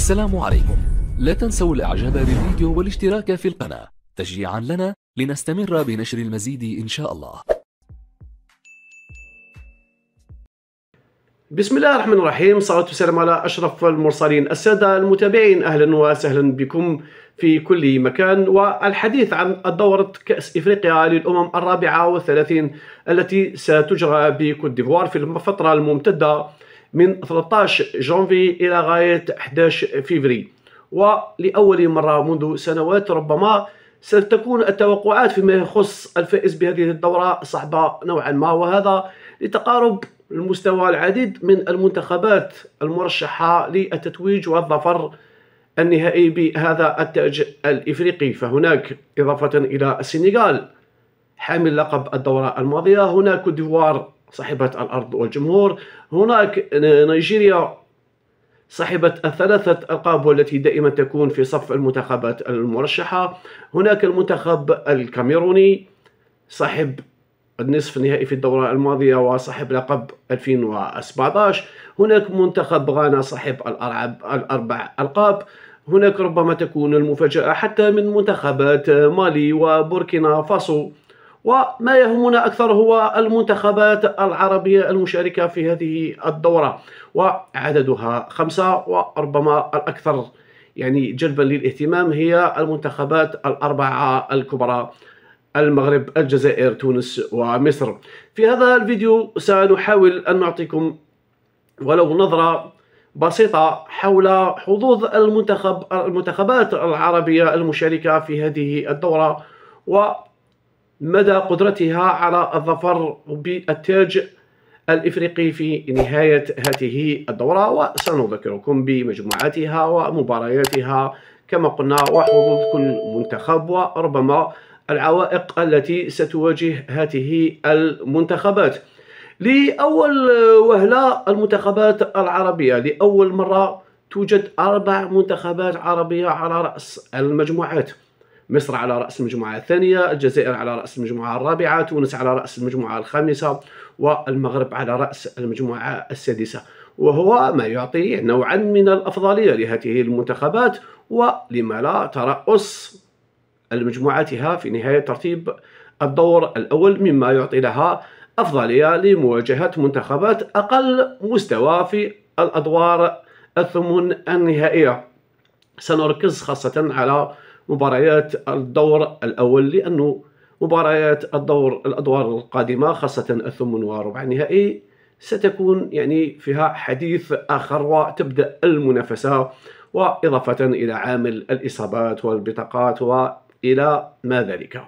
السلام عليكم لا تنسوا الاعجاب بالفيديو والاشتراك في القناة تشجيعا لنا لنستمر بنشر المزيد ان شاء الله بسم الله الرحمن الرحيم صلاة والسلام على أشرف المرسلين السادة المتابعين أهلا وسهلا بكم في كل مكان والحديث عن دورة كأس إفريقيا للأمم الرابعة والثلاثين التي ستجرى بكوت ديفوار في الفترة الممتدة من 13 جانفي إلى غاية 11 فيفري ولأول مرة منذ سنوات ربما ستكون التوقعات فيما يخص الفائز بهذه الدورة صعبة نوعا ما وهذا لتقارب المستوى العديد من المنتخبات المرشحة للتتويج والظفر النهائي بهذا التاج الافريقي فهناك اضافه الى السنغال حامل لقب الدوره الماضيه هناك كوت ديفوار صاحبة الأرض والجمهور هناك نيجيريا صاحبة الثلاثة ألقاب والتي دائما تكون في صف المنتخبات المرشحة هناك المنتخب الكاميروني صاحب النصف النهائي في الدورة الماضية وصاحب لقب 2017 هناك منتخب غانا صاحب الأرعب الأربع ألقاب هناك ربما تكون المفاجأة حتى من منتخبات مالي وبوركينا فاسو وما يهمنا أكثر هو المنتخبات العربية المشاركة في هذه الدورة وعددها خمسة وربما الأكثر يعني جلبا للاهتمام هي المنتخبات الأربعة الكبرى المغرب الجزائر تونس ومصر في هذا الفيديو سنحاول أن نعطيكم ولو نظرة بسيطة حول حظوظ المنتخب المنتخبات العربية المشاركة في هذه الدورة و مدى قدرتها على الظفر بالتاج الافريقي في نهايه هذه الدوره وسنذكركم بمجموعاتها ومبارياتها كما قلنا وحظوظ كل منتخب وربما العوائق التي ستواجه هذه المنتخبات لأول وهلة المنتخبات العربية لأول مرة توجد أربع منتخبات عربية على رأس المجموعات مصر على رأس المجموعة الثانية الجزائر على رأس المجموعة الرابعة تونس على رأس المجموعة الخامسة والمغرب على رأس المجموعة السادسة وهو ما يعطي نوعا من الأفضلية لهذه المنتخبات ولما لا ترأس المجموعاتها في نهاية ترتيب الدور الأول مما يعطي لها أفضلية لمواجهة منتخبات أقل مستوى في الأدوار الثمن النهائية سنركز خاصة على مباريات الدور الأول لأنه مباريات الدور الأدوار القادمة خاصة الثمن وربع النهائي ستكون يعني فيها حديث آخر وتبدأ المنافسة وإضافة إلى عامل الإصابات والبطاقات وإلى ما ذلك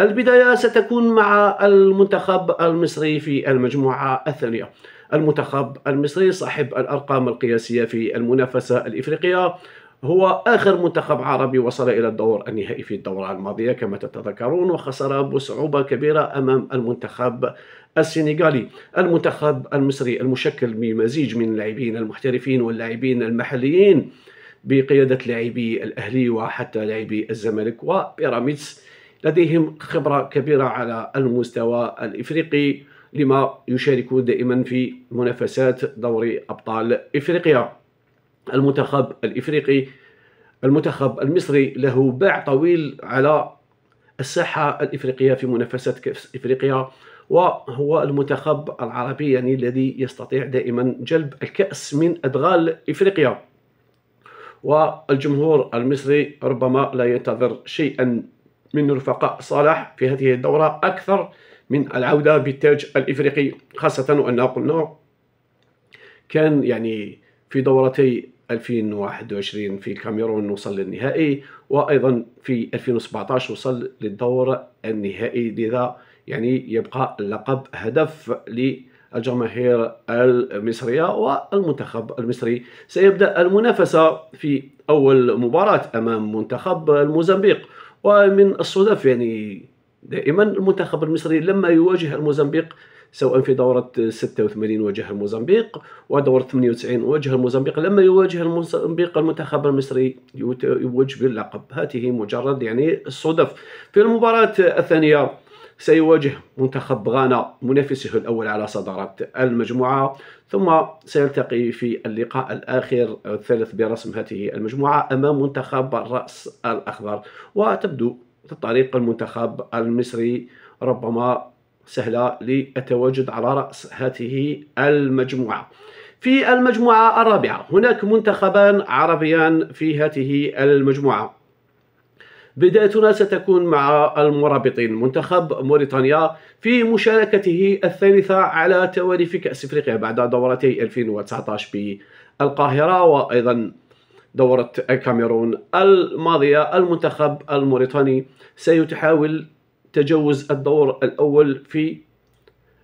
البداية ستكون مع المنتخب المصري في المجموعة الثانية المنتخب المصري صاحب الأرقام القياسية في المنافسة الإفريقية هو آخر منتخب عربي وصل إلى الدور النهائي في الدورة الماضية كما تتذكرون وخسر بصعوبة كبيرة أمام المنتخب السنغالي المنتخب المصري المشكل بمزيج من اللاعبين المحترفين واللاعبين المحليين بقيادة لاعبي الأهلي وحتى لاعبي الزمالك وبيراميدز لديهم خبرة كبيرة على المستوى الإفريقي لما يشاركون دائما في منافسات دوري أبطال إفريقيا المنتخب الافريقي المنتخب المصري له باع طويل على الساحه الافريقيه في منافسه كاس افريقيا وهو المنتخب العربي يعني الذي يستطيع دائما جلب الكاس من ادغال افريقيا والجمهور المصري ربما لا ينتظر شيئا من رفقاء صلاح في هذه الدوره اكثر من العوده بالتاج الافريقي خاصه وان قلنا كان يعني في دورتي 2021 في الكاميرون وصل للنهائي وايضا في 2017 وصل للدور النهائي لذا يعني يبقى اللقب هدف للجماهير المصريه والمنتخب المصري سيبدا المنافسه في اول مباراه امام منتخب الموزمبيق ومن الصدف يعني دائما المنتخب المصري لما يواجه الموزمبيق سواء في دورة 86 واجه الموزمبيق ودورة 98 واجه الموزمبيق لما يواجه الموزمبيق المنتخب المصري يوج باللقب هذه مجرد يعني الصدف في المباراة الثانية سيواجه منتخب غانا منافسه الأول على صدارة المجموعة ثم سيلتقي في اللقاء الأخير الثالث برسم هذه المجموعة أمام منتخب الرأس الأخضر وتبدو الطريق المنتخب المصري ربما سهلة لأتواجد على رأس هذه المجموعة في المجموعة الرابعة هناك منتخبان عربيان في هذه المجموعة بدايتنا ستكون مع المرابطين منتخب موريتانيا في مشاركته الثالثة على توالي في كأس إفريقيا بعد دورتي 2019 بالقاهرة وأيضا دورة الكاميرون الماضية المنتخب الموريتاني سيتحاول تجاوز الدور الأول في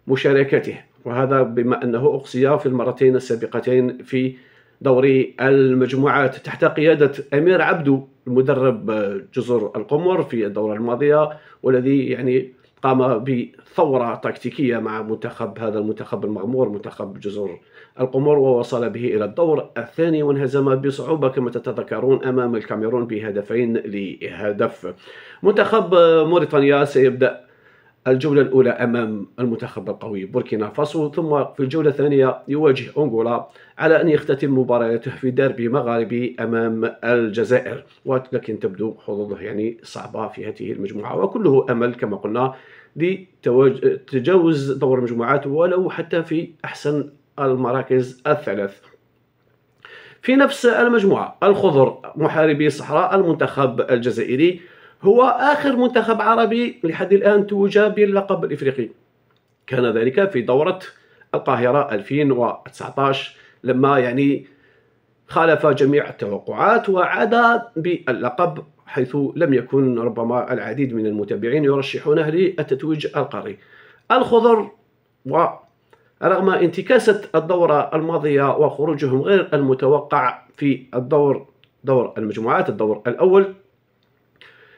مشاركته وهذا بما أنه أقصي في المرتين السابقتين في دوري المجموعات تحت قيادة أمير عبدو المدرب جزر القمر في الدورة الماضية والذي يعني قام بثورة تكتيكية مع منتخب هذا المنتخب المغمور منتخب جزر القمر ووصل به إلى الدور الثاني وانهزم بصعوبة كما تتذكرون أمام الكاميرون بهدفين لهدف منتخب موريتانيا سيبدأ الجولة الأولى أمام المنتخب القوي بوركينا فاسو ثم في الجولة الثانية يواجه أنغولا على أن يختتم مبارياته في ديربي مغاربي أمام الجزائر ولكن تبدو حظوظه يعني صعبة في هذه المجموعة وكله أمل كما قلنا لتجاوز دور المجموعات ولو حتى في أحسن المراكز الثلاث في نفس المجموعة الخضر محاربي الصحراء المنتخب الجزائري هو آخر منتخب عربي لحد الآن توج باللقب الإفريقي كان ذلك في دورة القاهرة 2019 لما يعني خالف جميع التوقعات وعاد باللقب حيث لم يكن ربما العديد من المتابعين يرشحونه للتتويج القاري الخضر ورغم انتكاسة الدورة الماضية وخروجهم غير المتوقع في الدور دور المجموعات الدور الأول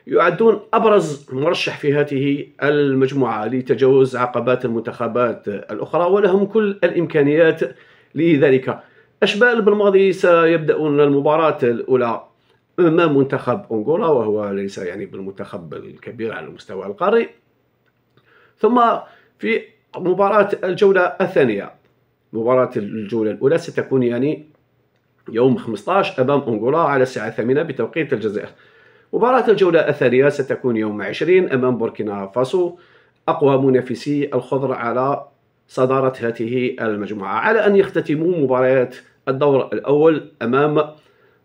يعدون أبرز مرشح في هذه المجموعة لتجاوز عقبات المنتخبات الأخرى ولهم كل الإمكانيات لذلك أشبال بالماضي سيبدأون المباراة الأولى أمام منتخب أنغولا وهو ليس يعني بالمنتخب الكبير على المستوى القاري ثم في مباراة الجولة الثانية مباراة الجولة الأولى ستكون يعني يوم 15 أمام أنغولا على الساعة 8 بتوقيت الجزائر مباراة الجولة الثانية ستكون يوم 20 أمام بوركينا فاسو أقوى منافسي الخضر على صدارة هذه المجموعة على أن يختتموا مباريات الدور الأول أمام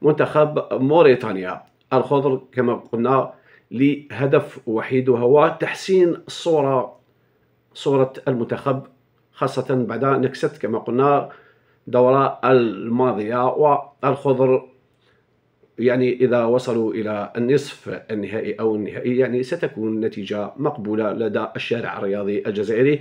منتخب موريتانيا الخضر كما قلنا لهدف وحيد وهو تحسين الصورة صورة المنتخب خاصة بعد نكسة كما قلنا الدورة الماضية والخضر يعني إذا وصلوا إلى النصف النهائي أو النهائي يعني ستكون نتيجة مقبولة لدى الشارع الرياضي الجزائري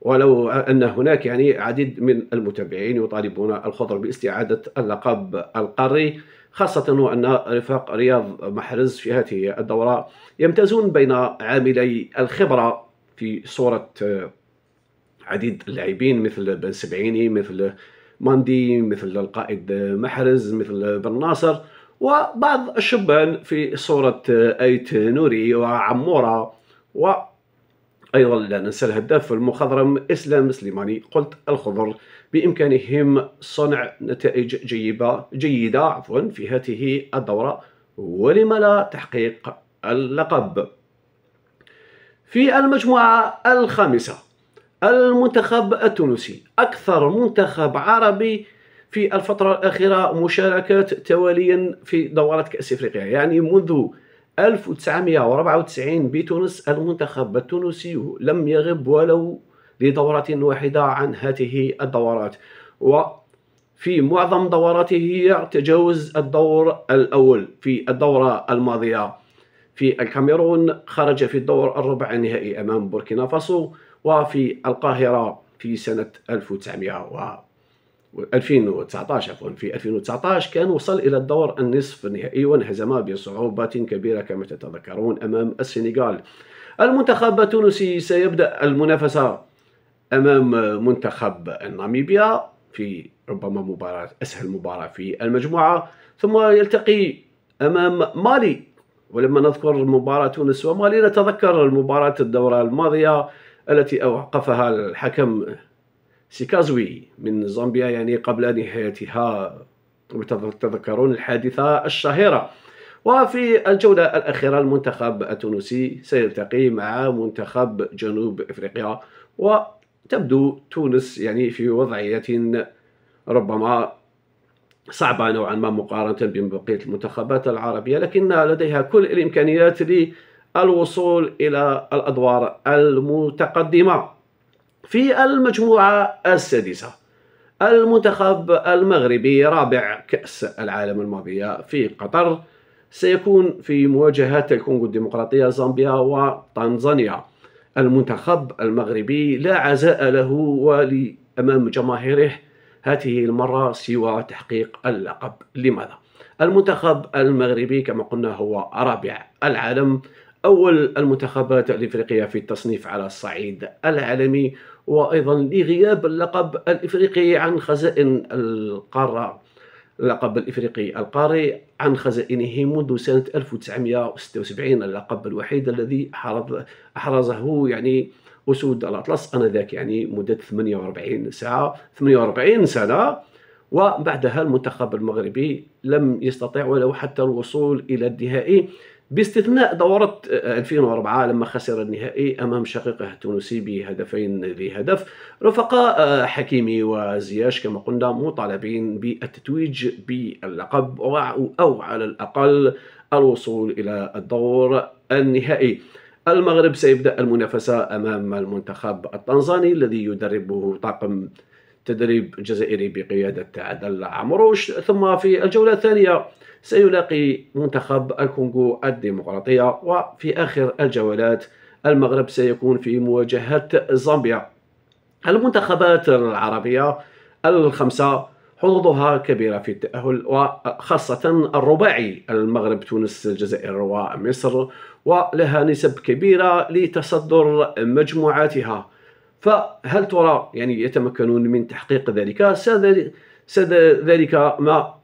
ولو أن هناك يعني عديد من المتابعين يطالبون الخضر باستعادة اللقب القاري خاصة وأن رفاق رياض محرز في هذه الدورة يمتازون بين عاملي الخبرة في صورة عديد اللاعبين مثل بن سبعيني مثل ماندي مثل القائد محرز مثل بن ناصر وبعض الشبان في صورة آيت نوري وعمورة و أيضا لا ننسى الهداف المخضرم إسلام سليماني قلت الخضر بإمكانهم صنع نتائج جيبة جيدة عفوا في هذه الدورة ولما لا تحقيق اللقب في المجموعة الخامسة المنتخب التونسي أكثر منتخب عربي في الفترة الأخيرة مشاركات تواليا في دورات كأس إفريقيا يعني منذ 1994 بتونس المنتخب التونسي لم يغب ولو لدورة واحدة عن هذه الدورات وفي معظم دوراته تجاوز الدور الأول في الدورة الماضية في الكاميرون خرج في الدور الربع النهائي أمام بوركينا فاسو وفي القاهرة في سنة 1994 2019 عفوا في 2019 كان وصل الى الدور النصف النهائي وانهزم بصعوبه كبيره كما تتذكرون امام السنغال. المنتخب التونسي سيبدا المنافسه امام منتخب ناميبيا في ربما مباراه اسهل مباراه في المجموعه ثم يلتقي امام مالي ولما نذكر مباراه تونس ومالي نتذكر مباراه الدوره الماضيه التي اوقفها الحكم سيكازوي من زامبيا يعني قبل نهايتها وتتذكرون الحادثة الشهيرة وفي الجولة الأخيرة المنتخب التونسي سيلتقي مع منتخب جنوب إفريقيا وتبدو تونس يعني في وضعية ربما صعبة نوعا ما مقارنة ببقية المنتخبات العربية لكن لديها كل الإمكانيات للوصول إلى الأدوار المتقدمة في المجموعة السادسة المنتخب المغربي رابع كأس العالم الماضية في قطر سيكون في مواجهة الكونغو الديمقراطية زامبيا وتنزانيا المنتخب المغربي لا عزاء له ولأمام جماهيره هذه المرة سوى تحقيق اللقب لماذا؟ المنتخب المغربي كما قلنا هو رابع العالم أول المنتخبات الإفريقية في التصنيف على الصعيد العالمي وايضا لغياب اللقب الافريقي عن خزائن القاره اللقب الافريقي القاري عن خزائنه منذ سنه 1976 اللقب الوحيد الذي احرزه يعني اسود الاطلس انذاك يعني مده 48 ساعه 48 سنه وبعدها المنتخب المغربي لم يستطع ولو حتى الوصول الى النهائي باستثناء دورة 2004 آه، لما خسر النهائي أمام شقيقه التونسي بهدفين لهدف رفقاء آه، حكيمي وزياش كما قلنا مطالبين بالتتويج باللقب أو على الأقل الوصول إلى الدور النهائي المغرب سيبدأ المنافسة أمام المنتخب التنزاني الذي يدربه طاقم تدريب جزائري بقيادة عدل عمروش ثم في الجولة الثانية سيلاقي منتخب الكونغو الديمقراطية وفي آخر الجولات المغرب سيكون في مواجهة زامبيا المنتخبات العربية الخمسة حظوظها كبيرة في التأهل وخاصة الرباعي المغرب تونس الجزائر ومصر ولها نسب كبيرة لتصدر مجموعاتها فهل ترى يعني يتمكنون من تحقيق ذلك سذلك ما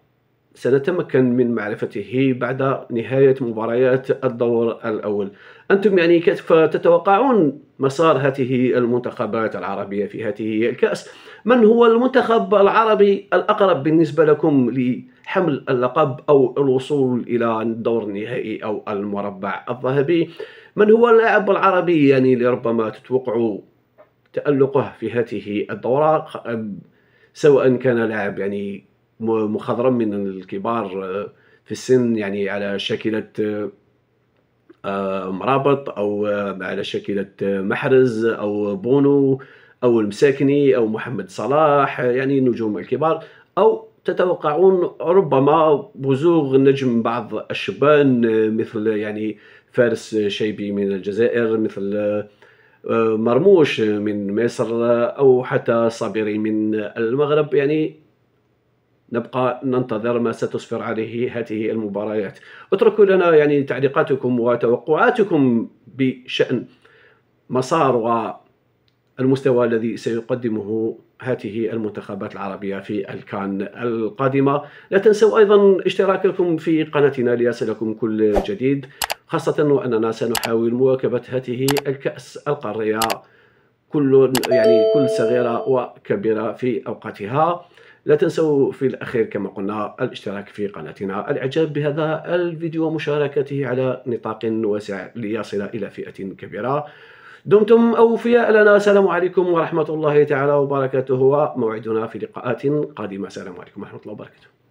سنتمكن من معرفته بعد نهاية مباريات الدور الأول أنتم يعني كيف تتوقعون مسار هذه المنتخبات العربية في هذه الكأس من هو المنتخب العربي الأقرب بالنسبة لكم لحمل اللقب أو الوصول إلى الدور النهائي أو المربع الذهبي من هو اللاعب العربي يعني لربما تتوقعوا تألقه في هذه الدورة سواء كان لاعب يعني مخضرم من الكبار آه، في السن يعني على شاكلة آه، مرابط أو آه، على شاكلة محرز أو بونو أو المساكني أو محمد صلاح يعني نجوم الكبار أو تتوقعون ربما بزوغ نجم بعض الشبان مثل يعني فارس شيبي من الجزائر مثل مرموش من مصر أو حتى صابري من المغرب يعني نبقى ننتظر ما ستصفر عليه هذه المباريات اتركوا لنا يعني تعليقاتكم وتوقعاتكم بشأن مسار والمستوى الذي سيقدمه هذه المنتخبات العربية في الكان القادمة لا تنسوا أيضا اشتراككم في قناتنا ليصلكم كل جديد خاصة وأننا سنحاول مواكبة هذه الكأس القارية كل يعني كل صغيرة وكبيرة في أوقاتها لا تنسوا في الأخير كما قلنا الاشتراك في قناتنا الإعجاب بهذا الفيديو ومشاركته على نطاق واسع ليصل إلى فئة كبيرة دمتم أوفياء لنا السلام عليكم ورحمة الله تعالى وبركاته وموعدنا في لقاءات قادمة السلام عليكم ورحمة الله وبركاته